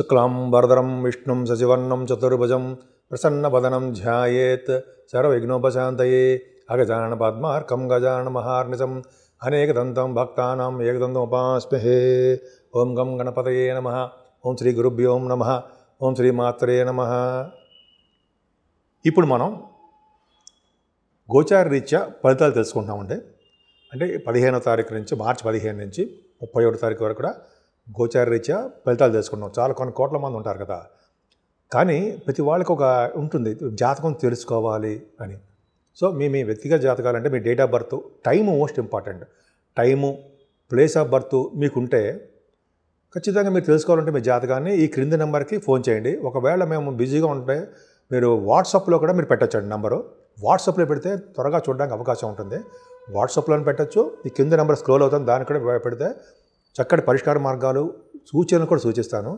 శుక్లాం వరదరం విష్ణుం సచివర్ణం చతుర్భుజం ప్రసన్నవదనం ధ్యాయేత్ సర్వవిఘ్నోపశాంతయే అగజాన పద్మార్కం గజాన మహార్నిశం అనేకదంతం భక్తానాం ఏకదంతోపాస్మహే ఓం గం గణపతయే నమ ఓం శ్రీ గురుభ్యోం నమ ఓం శ్రీ నమ ఇప్పుడు మనం గోచార రీత్యా ఫలితాలు తెలుసుకుంటామండి అంటే పదిహేనో తారీఖు నుంచి మార్చి పదిహేను నుంచి ముప్పై ఒకటి తారీఖు వరకు కూడా గోచారరీత్యా ఫలితాలు తెలుసుకున్నాం చాలా కొన్ని కోట్ల మంది ఉంటారు కదా కానీ ప్రతి వాళ్ళకి ఒక ఉంటుంది జాతకం తెలుసుకోవాలి అని సో మీ మీ వ్యక్తిగత జాతకాలు అంటే మీ date of birth time most important time place of birth మీకుంటే ఖచ్చితంగా మీరు తెలుసుకోవాలంటే మీ జాతకాన్ని ఈ క్రింది నెంబర్కి ఫోన్ చేయండి ఒకవేళ మేము బిజీగా ఉంటే మీరు వాట్సాప్లో కూడా మీరు పెట్టచ్చండి నెంబరు వాట్సాప్లో పెడితే త్వరగా చూడడానికి అవకాశం ఉంటుంది వాట్సాప్లో పెట్టచ్చు ఈ కింద నెంబర్ స్క్రోల్ అవుతుంది దానికి కూడా పెడితే చక్కటి పరిష్కార మార్గాలు సూచనలు కూడా సూచిస్తాను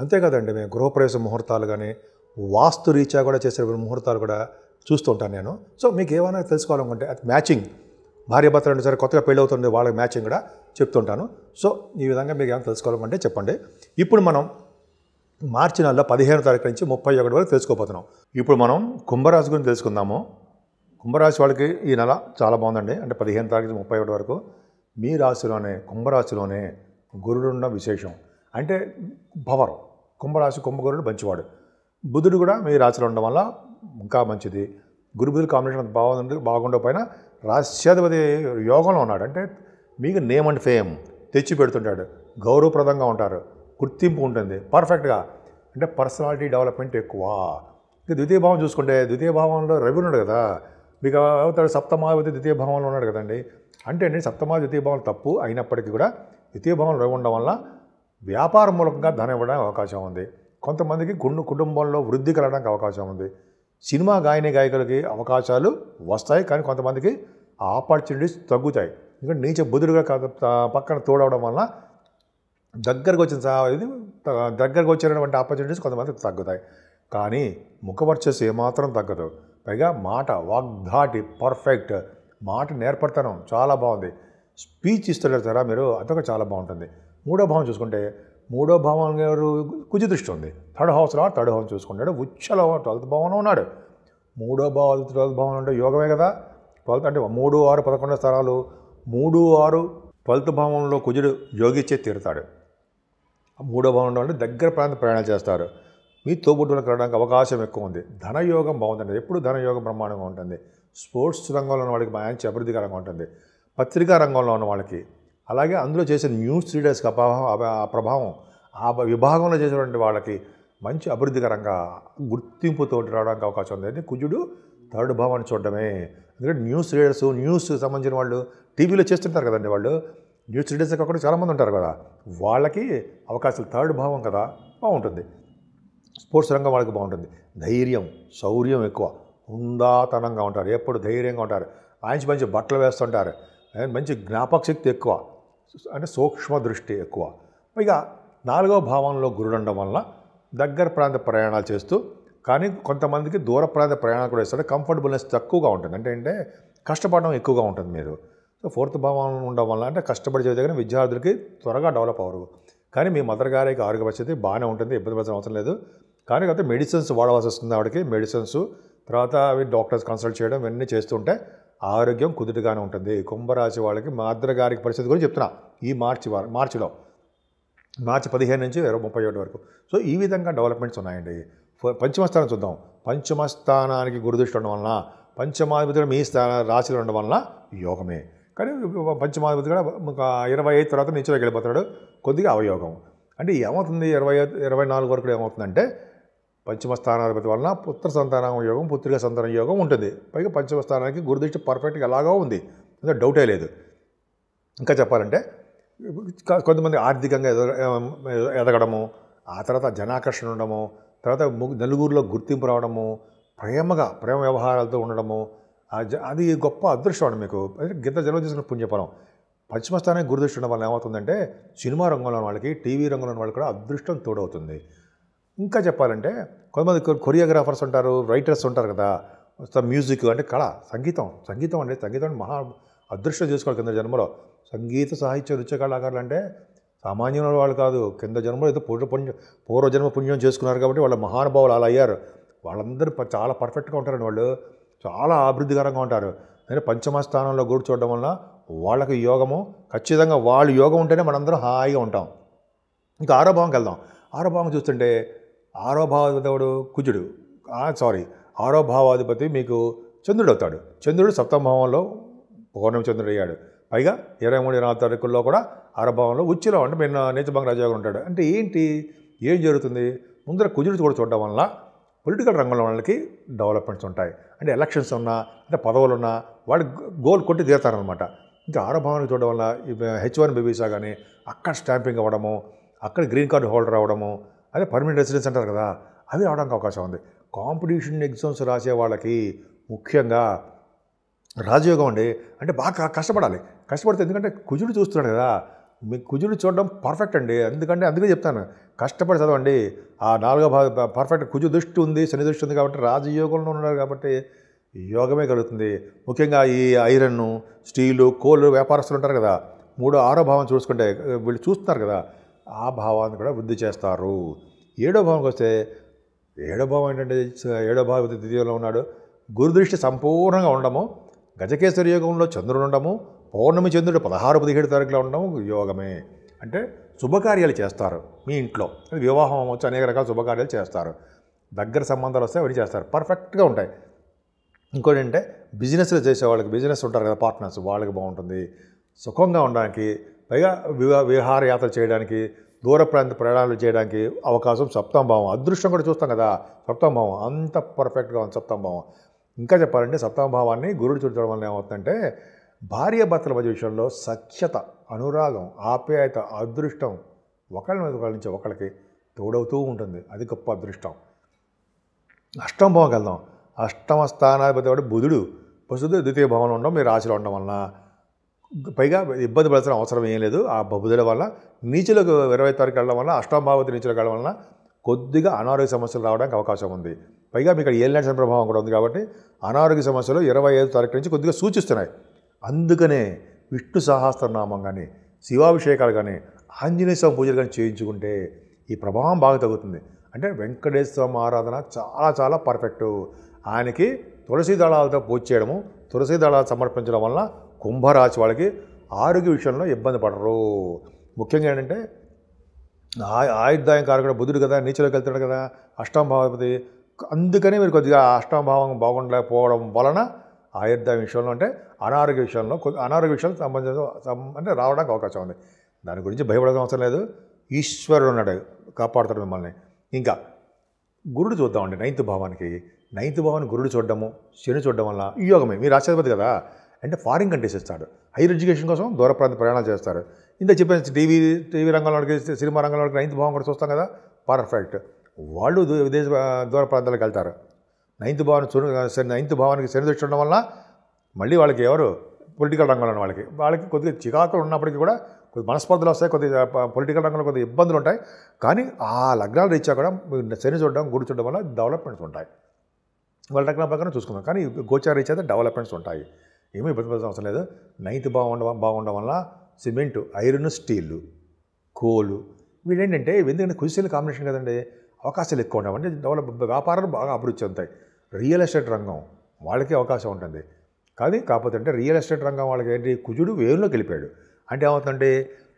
అంతేకాదండి మేము గృహప్రవేశ ముహూర్తాలు కానీ వాస్తు రీత్యా కూడా చేసే ముహూర్తాలు కూడా చూస్తూ ఉంటాను నేను సో మీకు ఏమైనా తెలుసుకోవాలనుకుంటే మ్యాచింగ్ భార్య భర్త రెండు సరే కొత్తగా పెళ్ళి అవుతుంది వాళ్ళకి మ్యాచింగ్ కూడా చెప్తుంటాను సో ఈ విధంగా మీకు ఏమైనా తెలుసుకోవాలనుకుంటే చెప్పండి ఇప్పుడు మనం మార్చి నెలలో పదిహేను తారీఖు నుంచి ముప్పై ఒకటి వరకు తెలుసుకోబోతున్నాం ఇప్పుడు మనం కుంభరాశి గురించి తెలుసుకుందాము కుంభరాశి వాళ్ళకి ఈ నెల చాలా బాగుందండి అంటే పదిహేను తారీఖు ముప్పై ఒకటి వరకు మీ రాశిలోనే కుంభరాశిలోనే గురుడున్న విశేషం అంటే పవర్ కుంభరాశి కుంభగురుడు మంచివాడు బుధుడు కూడా మీ రాశిలో ఉండడం వల్ల ఇంకా మంచిది గురు బుధుడు కాంబినేషన్ బాగుంది బాగుండకపోయినా రాశ్యాధిపతి యోగంలో ఉన్నాడు అంటే మీకు నేమ్ అండ్ ఫేమ్ తెచ్చి పెడుతుంటాడు గౌరవప్రదంగా ఉంటారు గుర్తింపు ఉంటుంది పర్ఫెక్ట్గా అంటే పర్సనాలిటీ డెవలప్మెంట్ ఎక్కువ ఇంకా ద్వితీయ భావం చూసుకుంటే ద్వితీయ భావంలో రవి ఉన్నాడు కదా మీకు అవుతాడు సప్తమాధిపతి ద్వితీయ భావంలో ఉన్నాడు కదండి అంటే అండి సప్తమా ద్వితీయ భావం తప్పు అయినప్పటికీ కూడా ద్వితీయ భావంలో ఉండడం వల్ల వ్యాపార మూలకంగా ధనం ఇవ్వడానికి అవకాశం ఉంది కొంతమందికి గుండు కుటుంబంలో వృద్ధి కలగడానికి అవకాశం ఉంది సినిమా గాయని గాయకులకి అవకాశాలు వస్తాయి కానీ కొంతమందికి ఆపర్చునిటీస్ తగ్గుతాయి ఎందుకంటే నీచ బుధుడుగా పక్కన తోడవడం వల్ల దగ్గరకు వచ్చిన ఇది దగ్గరకు వచ్చినటువంటి ఆపర్చునిటీస్ కొంతమందికి తగ్గుతాయి కానీ ముఖవర్చస్ ఏమాత్రం తగ్గదు పైగా మాట వాగ్ధాటి పర్ఫెక్ట్ మాట నేర్పడతాను చాలా బాగుంది స్పీచ్ ఇస్తాడు కదా మీరు అదొక చాలా బాగుంటుంది మూడో భావం చూసుకుంటే మూడో భావం గారు కుజదృష్టి ఉంది థర్డ్ హౌస్లో థర్డ్ హౌస్ చూసుకుంటాడు ఉచ్చలో ట్వెల్త్ భావంలో ఉన్నాడు మూడో భావం ట్వెల్త్ భావం అంటే యోగమే కదా ట్వెల్త్ అంటే మూడు ఆరు పదకొండు స్థలాలు మూడు ఆరు ట్వెల్త్ భావంలో కుజుడు యోగిచ్చే తీరుతాడు మూడో భావంలో అంటే దగ్గర ప్రాంత ప్రయాణాలు చేస్తారు మీ తోబుట్టులకు రావడానికి అవకాశం ఎక్కువ ఉంది ధనయోగం బాగుంటుంది ఎప్పుడు ధనయోగం బ్రహ్మాండంగా ఉంటుంది స్పోర్ట్స్ రంగంలో ఉన్న వాళ్ళకి మంచి అభివృద్ధికరంగా ఉంటుంది పత్రికా రంగంలో ఉన్న వాళ్ళకి అలాగే అందులో చేసే న్యూస్ రీడర్స్కి అభావం ఆ ప్రభావం ఆ విభాగంలో చేసినటువంటి వాళ్ళకి మంచి అభివృద్ధికరంగా గుర్తింపుతో రావడానికి అవకాశం ఉంది అంటే కుజుడు థర్డ్ భావాన్ని చూడడమే ఎందుకంటే న్యూస్ రీడర్స్ న్యూస్ సంబంధించిన వాళ్ళు టీవీలో చేస్తుంటారు కదండి వాళ్ళు న్యూస్ రీడర్స్ కాకుండా చాలామంది ఉంటారు కదా వాళ్ళకి అవకాశాలు థర్డ్ భావం కదా బాగుంటుంది స్పోర్ట్స్ రంగం వాళ్ళకి బాగుంటుంది ధైర్యం శౌర్యం ఎక్కువ హుందాతనంగా ఉంటారు ఎప్పుడు ధైర్యంగా ఉంటారు మంచి మంచి బట్టలు వేస్తుంటారు మంచి జ్ఞాపక శక్తి ఎక్కువ అంటే సూక్ష్మ దృష్టి ఎక్కువ పైగా నాలుగో భావంలో గురుడు వలన దగ్గర ప్రాంత ప్రయాణాలు చేస్తూ కానీ కొంతమందికి దూర ప్రాంత ప్రయాణాలు కూడా ఇస్తారు కంఫర్టబుల్నెస్ తక్కువగా ఉంటుంది అంటే అంటే కష్టపడడం ఎక్కువగా ఉంటుంది మీరు సో ఫోర్త్ భావం ఉండడం వల్ల అంటే కష్టపడి చదివితే కానీ విద్యార్థులకి త్వరగా డెవలప్ అవరు కానీ మీ మదర్ గారికి ఆరోగ్య పరిస్థితి బాగానే ఉంటుంది ఇబ్బంది పడాల్సిన అవసరం లేదు కానీ కాకపోతే మెడిసిన్స్ వాడవలసి వస్తుంది ఆవిడకి మెడిసిన్స్ తర్వాత అవి డాక్టర్స్ కన్సల్ట్ చేయడం ఇవన్నీ చేస్తుంటే ఆరోగ్యం కుదుటగానే ఉంటుంది కుంభరాశి వాళ్ళకి మాద్ర గారికి పరిస్థితి గురించి చెప్తున్నా ఈ మార్చి వారు మార్చిలో మార్చి పదిహేను నుంచి ఇరవై ముప్పై ఒకటి వరకు సో ఈ విధంగా డెవలప్మెంట్స్ ఉన్నాయండి పంచమస్థానం చూద్దాం పంచమస్థానానికి గురుదృష్టి ఉండడం వలన పంచమాధిపతి మీ స్థాన రాశిలు ఉండడం వలన యోగమే కానీ పంచమాధిపతి కూడా ఇరవై ఐదు తర్వాత నిత్యలోకి వెళ్ళిపోతాడు కొద్దిగా అవయోగం అంటే ఏమవుతుంది ఇరవై ఇరవై నాలుగు వరకు ఏమవుతుందంటే పంచమ స్థానాధిపతి వలన పుత్ర సంతానం యోగం పుత్రిక సంతానం యోగం ఉంటుంది పైగా పంచమ స్థానానికి గురుదృష్టి పర్ఫెక్ట్గా ఎలాగో ఉంది డౌటే లేదు ఇంకా చెప్పాలంటే కొంతమంది ఆర్థికంగా ఎదగడము ఆ తర్వాత జనాకర్షణ ఉండడము తర్వాత నలుగురిలో గుర్తింపు రావడము ప్రేమగా ప్రేమ వ్యవహారాలతో ఉండడము అది గొప్ప అదృష్టం అండి మీకు గింత జన్మ చేసిన పుణ్యఫలం పశ్చిమస్థానానికి గురుదృష్టి ఉండడం వల్ల ఏమవుతుందంటే సినిమా రంగంలో వాళ్ళకి టీవీ రంగంలో వాళ్ళకి కూడా అదృష్టం తోడవుతుంది ఇంకా చెప్పాలంటే కొంతమంది కొరియోగ్రాఫర్స్ ఉంటారు రైటర్స్ ఉంటారు కదా మ్యూజిక్ అంటే కళ సంగీతం సంగీతం అంటే సంగీతం మహా అదృష్టం చేసుకోవాలి కింద జన్మలో సంగీత సాహిత్య నృత్య కళాకారులు అంటే సామాన్యమైన వాళ్ళు కాదు కింద జన్మలో ఏదో పూర్వ పుణ్యం పూర్వజన్మ పుణ్యం చేసుకున్నారు కాబట్టి వాళ్ళ మహానుభావులు అలా అయ్యారు వాళ్ళందరూ చాలా పర్ఫెక్ట్గా ఉంటారండి వాళ్ళు చాలా అభివృద్ధికరంగా ఉంటారు నేను పంచమ స్థానంలో గూడు చూడడం వల్ల వాళ్ళకి యోగము ఖచ్చితంగా వాళ్ళు యోగం ఉంటేనే మనందరం హాయిగా ఉంటాం ఇంకా ఆరో భావంకి వెళ్దాం ఆరో భావం చూస్తుంటే ఆరో భావాధిపతి కుజుడు సారీ ఆరో భావాధిపతి మీకు చంద్రుడు అవుతాడు చంద్రుడు సప్తమభావంలో పౌర్ణమి చంద్రుడు అయ్యాడు పైగా ఇరవై మూడు ఇరవై తారీఖుల్లో కూడా భావంలో ఉచ్చిలో అంటే మేము నేచభంగ రాజాగా ఉంటాడు అంటే ఏంటి ఏం జరుగుతుంది ముందర కుజుడు కూడా చూడడం వల్ల పొలిటికల్ రంగంలో వాళ్ళకి డెవలప్మెంట్స్ ఉంటాయి అంటే ఎలక్షన్స్ ఉన్నా అంటే పదవులు ఉన్నా వాళ్ళు గోల్ కొట్టి తీరతారనమాట ఇంకా ఆరభావానికి చూడడం వల్ల హెచ్ వన్ బేబీసా కానీ అక్కడ స్టాంపింగ్ అవ్వడము అక్కడ గ్రీన్ కార్డు హోల్డర్ అవ్వడము అదే పర్మనెంట్ రెసిడెన్స్ అంటారు కదా అవి రావడానికి అవకాశం ఉంది కాంపిటీషన్ ఎగ్జామ్స్ రాసే వాళ్ళకి ముఖ్యంగా రాజయోగం అండి అంటే బాగా కష్టపడాలి కష్టపడితే ఎందుకంటే కుజుడు చూస్తున్నాడు కదా మీ కుజుడు చూడడం పర్ఫెక్ట్ అండి ఎందుకంటే అందుకే చెప్తాను కష్టపడి చదవండి ఆ నాలుగో భాగ పర్ఫెక్ట్ కుజు దృష్టి ఉంది శని దృష్టి ఉంది కాబట్టి రాజయోగంలో ఉన్నారు కాబట్టి యోగమే కలుగుతుంది ముఖ్యంగా ఈ ఐరన్ స్టీలు కోళ్ళు వ్యాపారస్తులు ఉంటారు కదా మూడో ఆరో భావం చూసుకుంటే వీళ్ళు చూస్తున్నారు కదా ఆ భావాన్ని కూడా వృద్ధి చేస్తారు ఏడో భావంకి వస్తే ఏడో భావం ఏంటంటే ఏడో భావ ద్వితీయంలో ఉన్నాడు గురుదృష్టి సంపూర్ణంగా ఉండము గజకేశ్వరి యోగంలో చంద్రుడు ఉండము పౌర్ణమి చంద్రుడు పదహారు పదిహేడు తారీఖులో ఉండడం యోగమే అంటే శుభకార్యాలు చేస్తారు మీ ఇంట్లో వివాహం అవ్వచ్చు అనేక రకాల శుభకార్యాలు చేస్తారు దగ్గర సంబంధాలు వస్తే అవన్నీ చేస్తారు పర్ఫెక్ట్గా ఉంటాయి ఇంకోటి అంటే బిజినెస్లు చేసే వాళ్ళకి బిజినెస్ ఉంటారు కదా పార్ట్నర్స్ వాళ్ళకి బాగుంటుంది సుఖంగా ఉండడానికి పైగా విహారయాత్ర చేయడానికి దూర ప్రాంత ప్రయాణాలు చేయడానికి అవకాశం సప్తం భావం అదృష్టం కూడా చూస్తాం కదా సప్తం భావం అంత పర్ఫెక్ట్గా ఉంది సప్తం భావం ఇంకా చెప్పాలంటే భావాన్ని గురుడు చూడటం వల్ల ఏమవుతుందంటే భార్య భర్తల మధ్య విషయంలో సఖ్యత అనురాగం ఆప్యాయత అదృష్టం ఒకళ్ళ మీద ఒకళ్ళ నుంచి ఒకళ్ళకి తోడవుతూ ఉంటుంది అది గొప్ప అదృష్టం అష్టం భావం వెళ్దాం అష్టమ స్థానాధిపతి బుధుడు ప్రస్తుత ద్వితీయ భావంలో ఉండడం మీరు రాశిలో ఉండడం వలన పైగా ఇబ్బంది పడాల్సిన అవసరం ఏం లేదు ఆ బబుదల వల్ల నీచులకు ఇరవై తారీఖు వెళ్ళడం వల్ల అష్టాంభావతి నీచులకు వెళ్ళడం వల్ల కొద్దిగా అనారోగ్య సమస్యలు రావడానికి అవకాశం ఉంది పైగా మీకు ఏలినాటి ప్రభావం కూడా ఉంది కాబట్టి అనారోగ్య సమస్యలు ఇరవై ఐదు తారీఖు నుంచి కొద్దిగా సూచిస్తున్నాయి అందుకనే విష్ణు సహస్రనామం కానీ శివాభిషేకాలు కానీ ఆంజనేయ స్వామి పూజలు కానీ చేయించుకుంటే ఈ ప్రభావం బాగా తగ్గుతుంది అంటే వెంకటేశ్వర స్వామి ఆరాధన చాలా చాలా పర్ఫెక్టు ఆయనకి తులసి దళాలతో పూజ చేయడము తులసి దళాలు సమర్పించడం వల్ల కుంభరాశి వాళ్ళకి ఆరోగ్య విషయంలో ఇబ్బంది పడరు ముఖ్యంగా ఏంటంటే ఆయుర్దాయం కారకుడు బుధుడు కదా నీచలోకి వెళ్తాడు కదా అష్టమభావపతి అందుకనే మీరు కొద్దిగా అష్టమభావం బాగుండకపోవడం వలన ఆయుర్దాయం విషయంలో అంటే అనారోగ్య విషయంలో అనారోగ్య విషయాలు సంబంధించిన అంటే రావడానికి అవకాశం ఉంది దాని గురించి భయపడాల్సిన అవసరం లేదు ఈశ్వరుడు ఉన్నాడు కాపాడుతాడు మిమ్మల్ని ఇంకా గురుడు చూద్దామండి నైన్త్ భావానికి నైన్త్ భావాన్ని గురుడు చూడడము శని చూడడం వల్ల ఈ యోగమే మీరు ఆశ్చర్యపతి కదా అంటే ఫారిన్ కంట్రీస్ ఇస్తాడు హైయర్ ఎడ్యుకేషన్ కోసం దూర ప్రాంత ప్రయాణాలు చేస్తారు ఇంత చెప్పిన టీవీ టీవీ రంగంలోకి సినిమా రంగంలోకి నైన్త్ భావం కూడా చూస్తాం కదా పర్ఫెక్ట్ వాళ్ళు విదేశ దూర ప్రాంతాలకు వెళ్తారు నైన్త్ భావన నైన్త్ భావానికి శని దృష్టి ఉండడం వల్ల మళ్ళీ వాళ్ళకి ఎవరు పొలిటికల్ రంగంలో ఉన్న వాళ్ళకి వాళ్ళకి కొద్దిగా చికాకులు ఉన్నప్పటికీ కూడా కొద్ది మనస్పర్ధలు వస్తాయి కొద్దిగా పొలిటికల్ రంగంలో కొద్దిగా ఇబ్బందులు ఉంటాయి కానీ ఆ లగ్నాలు రీచ్ కూడా శని చూడడం గుడి చూడడం వల్ల డెవలప్మెంట్స్ ఉంటాయి వాళ్ళ రకాల ప్రకారం చూసుకుందాం కానీ గోచార అయితే డెవలప్మెంట్స్ ఉంటాయి ఏమీ ఇబ్బంది అవసరం లేదు నైట్ బాగుండడం బాగుండడం వల్ల సిమెంటు ఐరన్ స్టీలు కోలు వీళ్ళేంటంటే ఎందుకంటే కృషిశీల కాంబినేషన్ కదండి అవకాశాలు ఎక్కువ ఉండవు అంటే డెవలప్ వ్యాపారాలు బాగా అభివృద్ధి చెందుతాయి రియల్ ఎస్టేట్ రంగం వాళ్ళకి అవకాశం ఉంటుంది కానీ కాకపోతే అంటే రియల్ ఎస్టేట్ రంగం వాళ్ళకి ఏంటి కుజుడు వేరులోకి వెళ్ళిపోయాడు అంటే ఏమవుతుందంటే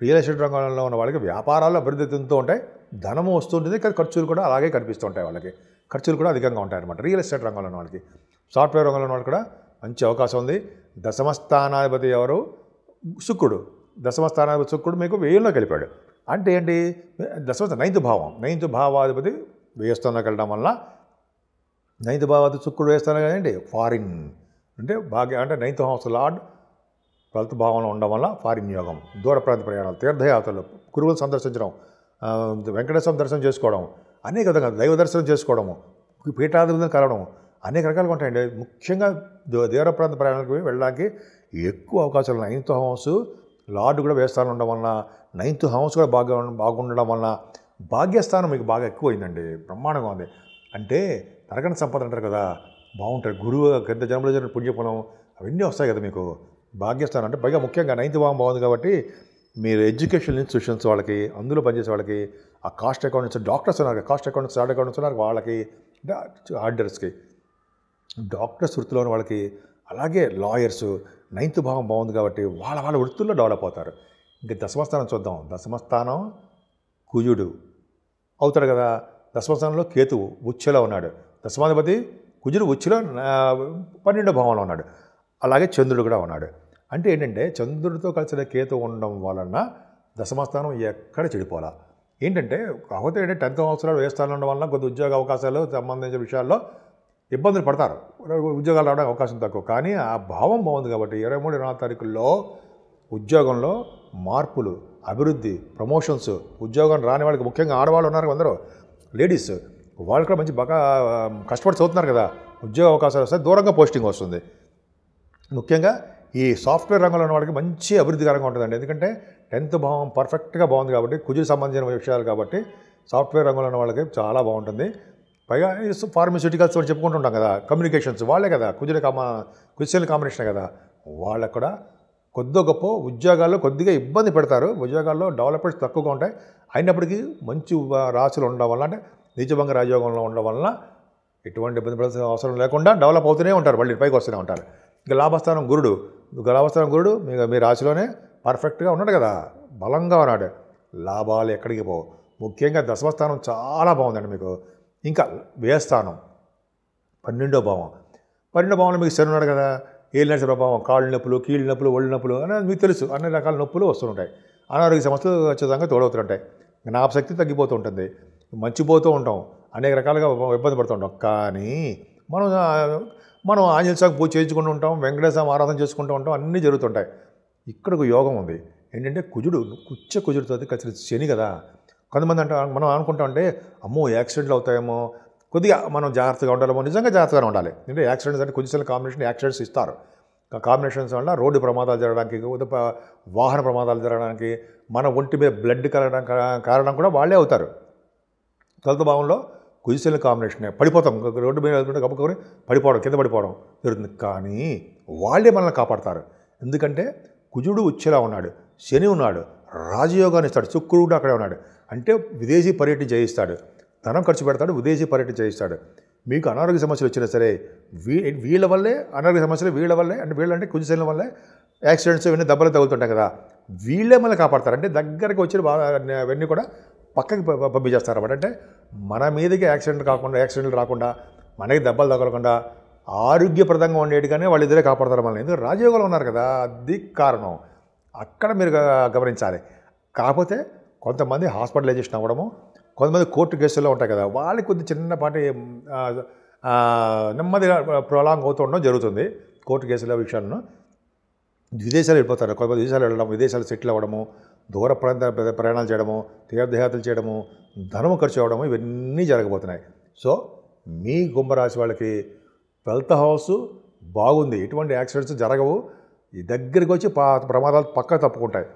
రియల్ ఎస్టేట్ రంగంలో ఉన్న వాళ్ళకి వ్యాపారాలు అభివృద్ధి చెందుతూ ఉంటాయి ధనము వస్తుంటుంది కానీ ఖర్చులు కూడా అలాగే కనిపిస్తూ ఉంటాయి వాళ్ళకి ఖర్చులు కూడా అధికంగా ఉంటాయి అన్నమాట రియల్ ఎస్టేట్ రంగంలో వాళ్ళకి సాఫ్ట్వేర్ రంగంలో వాళ్ళు కూడా మంచి అవకాశం ఉంది దశమస్థానాధిపతి ఎవరు శుక్రుడు దశమస్థానాధిపతి శుక్రుడు మీకు వేయంలో కలిపాడు అంటే ఏంటి దశమ నైన్త్ భావం నైన్త్ భావాధిపతి వేయస్థానంలోకి వెళ్ళడం వల్ల నైన్త్ భావాధి శుక్రుడు వేస్తాను కదండి ఫారిన్ అంటే భాగ్య అంటే నైన్త్ హౌస్ లార్డ్ ట్వెల్త్ భావంలో ఉండడం వల్ల ఫారిన్ యోగం దూర ప్రాంత ప్రయాణాలు తీర్థయాత్రలు గురువులు సందర్శించడం వెంకటేశ్వరం దర్శనం చేసుకోవడం అనేక విధంగా దైవ దర్శనం చేసుకోవడము పీఠాధిపతిని కలవడం అనేక రకాలుగా ఉంటాయండి ముఖ్యంగా దేవర ప్రాంత ప్రయాణాలకు వెళ్ళడానికి ఎక్కువ అవకాశాలు నైన్త్ హౌస్ లార్డ్ కూడా వేస్తాను ఉండడం వలన నైన్త్ హౌస్ కూడా బాగా బాగుండడం వలన భాగ్యస్థానం మీకు బాగా ఎక్కువైందండి బ్రహ్మాండంగా ఉంది అంటే నరకన సంపద అంటారు కదా బాగుంటారు గురువు కింద జన్మలో జరిగిన పుణ్యఫలం అవన్నీ వస్తాయి కదా మీకు భాగ్యస్థానం అంటే పైగా ముఖ్యంగా నైన్త్ భావం బాగుంది కాబట్టి మీరు ఎడ్యుకేషన్ ఇన్స్టిట్యూషన్స్ వాళ్ళకి అందులో పనిచేసే వాళ్ళకి ఆ కాస్ట్ అకౌంట్స్ డాక్టర్స్ ఉన్నారు కాస్ట్ అకౌంట్స్ చార్ట్ అకౌంట్స్ ఉన్నారు వాళ్ళకి ఆర్డర్స్కి డాక్టర్స్ వృత్తిలో వాళ్ళకి అలాగే లాయర్స్ నైన్త్ భావం బాగుంది కాబట్టి వాళ్ళ వాళ్ళ వృత్తుల్లో డెవలప్ అవుతారు ఇంకా దశమస్థానం చూద్దాం దశమస్థానం కుజుడు అవుతాడు కదా దశమస్థానంలో కేతువు ఉచ్చలో ఉన్నాడు దశమాధిపతి కుజుడు ఉచ్చలో పన్నెండో భావంలో ఉన్నాడు అలాగే చంద్రుడు కూడా ఉన్నాడు అంటే ఏంటంటే చంద్రుడితో కలిసిన కేతు ఉండడం వలన దశమస్థానం ఎక్కడ చెడిపోలా ఏంటంటే కాకపోతే ఏంటంటే టెన్త్ సంవత్సరాలు ఏ స్థానంలో ఉండడం వలన కొద్ది ఉద్యోగ అవకాశాలు సంబంధించిన విషయాల్లో ఇబ్బందులు పడతారు ఉద్యోగాలు రావడానికి అవకాశం తక్కువ కానీ ఆ భావం బాగుంది కాబట్టి ఇరవై మూడు ఇరవై నాలుగు తారీఖుల్లో ఉద్యోగంలో మార్పులు అభివృద్ధి ప్రమోషన్స్ ఉద్యోగం రాని వాళ్ళకి ముఖ్యంగా ఆడవాళ్ళు ఉన్నారు అందరూ లేడీస్ వాళ్ళు కూడా మంచి బాగా కష్టపడి చదువుతున్నారు కదా ఉద్యోగ అవకాశాలు వస్తే దూరంగా పోస్టింగ్ వస్తుంది ముఖ్యంగా ఈ సాఫ్ట్వేర్ రంగంలో ఉన్న వాళ్ళకి మంచి అభివృద్ధికరంగా ఉంటుందండి ఎందుకంటే టెన్త్ భావం పర్ఫెక్ట్గా బాగుంది కాబట్టి కుజుకు సంబంధించిన విషయాలు కాబట్టి సాఫ్ట్వేర్ రంగంలో ఉన్న వాళ్ళకి చాలా బాగుంటుంది పైగా ఫార్మస్యూటికల్స్ చెప్పుకుంటూ చెప్పుకుంటుంటాం కదా కమ్యూనికేషన్స్ వాళ్ళే కదా కుజుల కామా క్వశ్చన్ కాంబినేషన్ కదా వాళ్ళకు కూడా కొద్దో గొప్ప ఉద్యోగాల్లో కొద్దిగా ఇబ్బంది పెడతారు ఉద్యోగాల్లో డెవలప్మెంట్స్ తక్కువగా ఉంటాయి అయినప్పటికీ మంచి రాశులు ఉండడం వల్ల అంటే నిజభంగ రాజయోగంలో ఉండడం వలన ఎటువంటి ఇబ్బంది పడాల్సిన అవసరం లేకుండా డెవలప్ అవుతూనే ఉంటారు మళ్ళీ పైకి వస్తూనే ఉంటారు ఇంకా లాభస్థానం గురుడు లాభస్థానం గురుడు మీ మీ రాశిలోనే పర్ఫెక్ట్గా ఉన్నాడు కదా బలంగా ఉన్నాడు లాభాలు ఎక్కడికి పోవు ముఖ్యంగా దశమస్థానం చాలా బాగుందండి మీకు ఇంకా వ్యయస్థానం పన్నెండో భావం పన్నెండో భావంలో మీకు శని కదా ఏళ్ళ ప్రభావం కాళ్ళు నొప్పులు కీళ్ళ నొప్పులు ఒళ్ళు నొప్పులు అనేది మీకు తెలుసు అన్ని రకాల నొప్పులు వస్తుంటాయి అనారోగ్య సమస్యలు ఖచ్చితంగా తోడవుతుంటాయి జ్ఞాపశక్తి తగ్గిపోతూ ఉంటుంది మంచిపోతూ ఉంటాం అనేక రకాలుగా ఇబ్బంది పడుతూ ఉంటాం కానీ మనం మనం ఆంజనేయ సాగు పూజ చేయించుకుంటూ ఉంటాం వెంకటేశ్వరం ఆరాధన చేసుకుంటూ ఉంటాం అన్నీ జరుగుతుంటాయి ఇక్కడ ఒక యోగం ఉంది ఏంటంటే కుజుడు కుచ్చ కుజుడితో కలిసి శని కదా కొంతమంది అంటే మనం అనుకుంటామంటే అమ్మో యాక్సిడెంట్లు అవుతాయేమో కొద్దిగా మనం జాగ్రత్తగా ఉండాలేమో నిజంగా జాగ్రత్తగా ఉండాలి అంటే యాక్సిడెంట్స్ అంటే కొద్దిసేపు కాంబినేషన్ యాక్సిడెంట్స్ ఇస్తారు కాంబినేషన్స్ వల్ల రోడ్డు ప్రమాదాలు జరగడానికి వాహన ప్రమాదాలు జరగడానికి మన ఒంటి మీద బ్లడ్ కలగడం కారణం కూడా వాళ్ళే అవుతారు తొలత భావంలో కుజిశీల కాంబినేషనే పడిపోతాం రోడ్డు మీద వెళ్తుంటే కప్పుకొని పడిపోవడం కింద పడిపోవడం జరుగుతుంది కానీ వాళ్ళే మనల్ని కాపాడతారు ఎందుకంటే కుజుడు వచ్చేలా ఉన్నాడు శని ఉన్నాడు రాజయోగాన్ని ఇస్తాడు శుక్రుడు అక్కడే ఉన్నాడు అంటే విదేశీ పర్యటన చేయిస్తాడు ధనం ఖర్చు పెడతాడు విదేశీ పర్యటన చేయిస్తాడు మీకు అనారోగ్య సమస్యలు వచ్చినా సరే వీ వీళ్ళ వల్లే అనారోగ్య సమస్యలు వీళ్ళ వల్లే అంటే వీళ్ళంటే సైన్ల వల్లే యాక్సిడెంట్స్ ఇవన్నీ దెబ్బలు తగులుతుంటాయి కదా వీళ్ళే మళ్ళీ కాపాడతారు అంటే దగ్గరకు వచ్చిన అవన్నీ కూడా పక్కకి పంపించేస్తారు అన్నమాట అంటే మన మీదకి యాక్సిడెంట్ కాకుండా యాక్సిడెంట్లు రాకుండా మనకి దెబ్బలు తగలకుండా ఆరోగ్యప్రదంగా ఉండేటిగానే వాళ్ళిద్దరే కాపాడతారు మనల్ని ఎందుకు రాజయోగంలో ఉన్నారు కదా అది కారణం అక్కడ మీరు గమనించాలి కాకపోతే కొంతమంది హాస్పిటలైజేషన్ అవ్వడము కొంతమంది కోర్టు కేసుల్లో ఉంటాయి కదా వాళ్ళకి కొద్ది చిన్నపాటి నెమ్మదిగా ప్రొలాంగ్ అవుతుండడం జరుగుతుంది కోర్టు కేసుల విషయాలను విదేశాలు వెళ్ళిపోతారు కొంతమంది విదేశాలు వెళ్ళడం విదేశాలు సెటిల్ అవ్వడము దూర ప్రాంత ప్రయాణాలు చేయడము తీర్థయాత్రలు చేయడము ధనము ఖర్చు అవ్వడము ఇవన్నీ జరగబోతున్నాయి సో మీ కుంభరాశి వాళ్ళకి ట్వెల్త్ హౌస్ బాగుంది ఎటువంటి యాక్సిడెంట్స్ జరగవు ఈ దగ్గరికి వచ్చి ప్రమాదాలు పక్క తప్పుకుంటాయి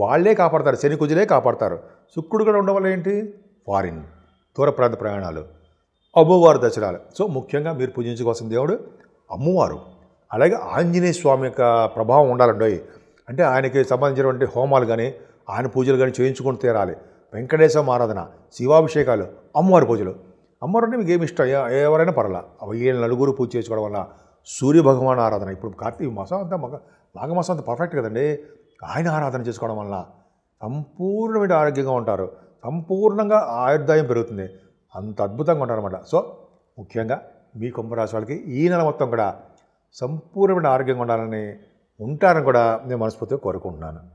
వాళ్ళే కాపాడతారు శని కుజులే కాపాడతారు శుక్రుడు కూడా ఉండడం ఏంటి ఫారిన్ దూర ప్రాంత ప్రయాణాలు అమ్మవారు దసరాలు సో ముఖ్యంగా మీరు పూజించుకోవాల్సిన దేవుడు అమ్మవారు అలాగే ఆంజనేయ స్వామి యొక్క ప్రభావం ఉండాలండి అంటే ఆయనకి సంబంధించినటువంటి హోమాలు కానీ ఆయన పూజలు కానీ చేయించుకుని తీరాలి వెంకటేశ్వర ఆరాధన శివాభిషేకాలు అమ్మవారి పూజలు అమ్మవారు అంటే మీకు ఏమి ఇష్టం ఎవరైనా పర్లా ఏ నలుగురు పూజ చేసుకోవడం వల్ల సూర్య ఆరాధన ఇప్పుడు కార్తీక మాసం అంతా మగ మాఘమాసం అంతా పర్ఫెక్ట్ కదండి ఆయన ఆరాధన చేసుకోవడం వల్ల సంపూర్ణమైన ఆరోగ్యంగా ఉంటారు సంపూర్ణంగా ఆయుర్దాయం పెరుగుతుంది అంత అద్భుతంగా ఉంటారన్నమాట సో ముఖ్యంగా మీ కుంభరాశి వాళ్ళకి ఈ నెల మొత్తం కూడా సంపూర్ణమైన ఆరోగ్యంగా ఉండాలని ఉంటారని కూడా నేను మనస్ఫూర్తిగా కోరుకుంటున్నాను